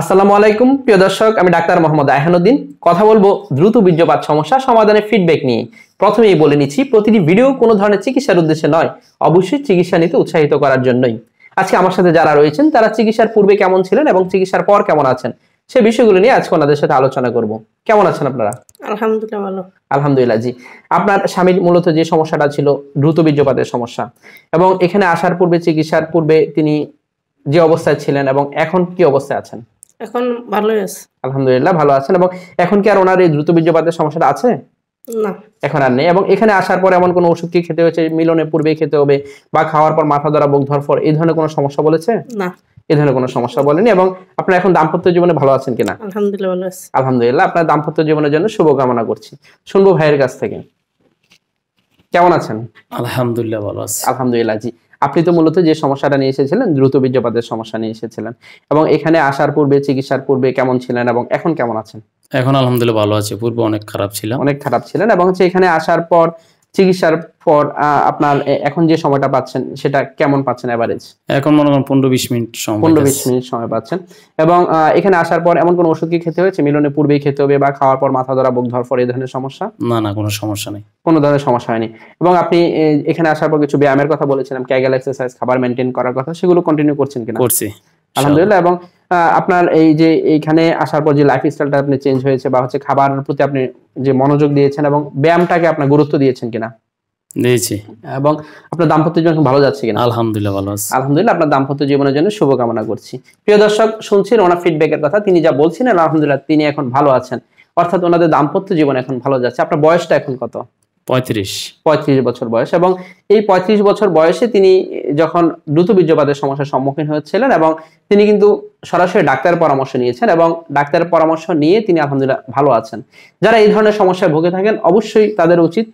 আসসালামু আলাইকুম প্রিয় দর্শক আমি ডাক্তার মোহাম্মদ আহানুদ্দিন কথা বলবো দ্রুত বীর্যপাত সমস্যা সমাধানের ফিডব্যাক নিয়ে প্রথমেই বলে নিচ্ছি প্রতিটি ভিডিও কোনো ধরনের চিকিৎসার উদ্দেশ্যে নয় অবশ্যই চিকিৎসা নিতে উৎসাহিত করার জন্যই আজকে আমার সাথে যারা রয়েছেন তারা চিকিৎসার পূর্বে কেমন ছিলেন এবং চিকিৎসার পর কেমন আছেন সে বিষয়গুলো নিয়ে আজকে ওনাদের সাথে আলোচনা করব কেমন আছেন আপনারা আলহামদুলিল্লাহ আলহামদুলিল্লাহ জি আপনার স্বামীর মূলত যে সমস্যাটা ছিল দ্রুত বীর্যপাতের সমস্যা এবং এখানে আসার পূর্বে চিকিৎসার পূর্বে তিনি যে অবস্থায় ছিলেন এবং এখন কি অবস্থায় আছেন এখন ভালোই আছে আলহামদুলিল্লাহ ভালো আছেন এবং এখন কি আর ওনার এই দ্রুত বীর্যপাতের সমস্যাটা আছে এখন আর নেই এবং এখানে আসার পর এমন ওষুধ কি খেতে হয়েছে মিলনের পূর্বে খেতে হবে বা খাওয়ার পর মাথা ধরা বুক ধরফর এই ধরনের কোনো সমস্যা বলেছে না এই ধরনের কোনো সমস্যা বলেনি এবং আপনার এখন দাম্পত্য জীবনে ভালো আছেন কিনা আলহামদুলিল্লাহ আলহামদুলিল্লাহ আপনার দাম্পত্য জীবনের জন্য শুভকামনা করছি শুনবো ভাইয়ের কাছ থেকে কেমন আছেন আলহামদুলিল্লাহ ভালো আছি আলহামদুলিল্লাহ জি আপনি তো মূলত যে সমস্যাটা নিয়ে এসেছিলেন দ্রুত বীর্যপাতের সমস্যা নিয়ে এসেছিলেন এবং এখানে আসার পূর্বে চিকিৎসার পূর্বে কেমন ছিলেন এবং এখন কেমন আছেন এখন আলহামদুলিল্লাহ ভালো আছে পূর্বে অনেক খারাপ ছিলাম অনেক খারাপ ছিলেন এবং হচ্ছে এখানে আসার পর চিকিৎসার পর আপনার এখন যে সময়টা পাচ্ছেন সেটা কেমন পাচ্ছেন অ্যাভারেজ এখন মনে করেন পনেরো বিশ মিনিট পনেরো বিশ মিনিট সময় পাচ্ছেন এবং এখানে আসার পর এমন কোনো ওষুধ কি খেতে হয়েছে মিলনের পূর্বেই খেতে হবে বা খাওয়ার পর মাথা ধরা বুক ধর পর এই ধরনের সমস্যা না না কোনো সমস্যা নেই কোনো ধরনের সমস্যা হয়নি এবং আপনি এখানে আসার পর কিছু ব্যায়ামের কথা বলেছিলাম ক্যাগেল এক্সারসাইজ খাবার মেনটেন করার কথা সেগুলো কন্টিনিউ করছেন কিনা করছি আলহামদুলিল্লাহ এবং আপনার এই যে এইখানে আসার পর যে লাইফস্টাইলটা আপনি চেঞ্জ হয়েছে বা হচ্ছে খাবারের প্রতি আপনি যে মনোযোগ দিয়েছেন এবং ব্যায়ামটাকে আপনার গুরুত্ব দিয়েছেন কিনা দিয়েছি এবং আপনার দাম্পত্য জীবন ভালো যাচ্ছে কিনা আলহামদুলিল্লাহ ভালো আছে আলহামদুলিল্লাহ আপনার দাম্পত্য জীবনের জন্য শুভকামনা করছি প্রিয় দর্শক শুনছেন ওনার ফিডব্যাকের কথা তিনি যা বলছিলেন আলহামদুলিল্লাহ তিনি এখন ভালো আছেন অর্থাৎ ওনাদের দাম্পত্য জীবন এখন ভালো যাচ্ছে আপনার বয়সটা এখন কত পঁয়ত্রিশ পঁয়ত্রিশ বছর বয়স এবং এই পঁয়ত্রিশ বছর বয়সে তিনি যখন দ্রুত সমস্যার সম্মুখীন হয়েছিলেন এবং তিনি কিন্তু সরাসরি ডাক্তারের পরামর্শ নিয়েছেন এবং ডাক্তারের পরামর্শ নিয়ে তিনি আলহামদুলিল্লাহ ভালো আছেন যারা এই ধরনের সমস্যায় ভুগে থাকেন অবশ্যই তাদের উচিত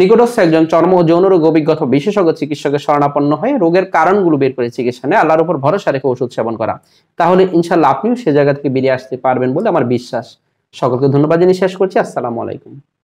নিকটস্থ একজন চর্ম ও যৌন রোগ অভিজ্ঞতা বিশেষজ্ঞ চিকিৎসকের শরণাপন্ন হয়ে রোগের কারণগুলো বের করে চিকিৎসা নেয় আল্লাহর উপর ভরসা রেখে ওষুধ সেবন করা তাহলে ইনশাল্লাহ আপনিও সে জায়গা থেকে বেরিয়ে আসতে পারবেন বলে আমার বিশ্বাস সকলকে ধন্যবাদ জানিয়ে শেষ করছি আসসালামু আলাইকুম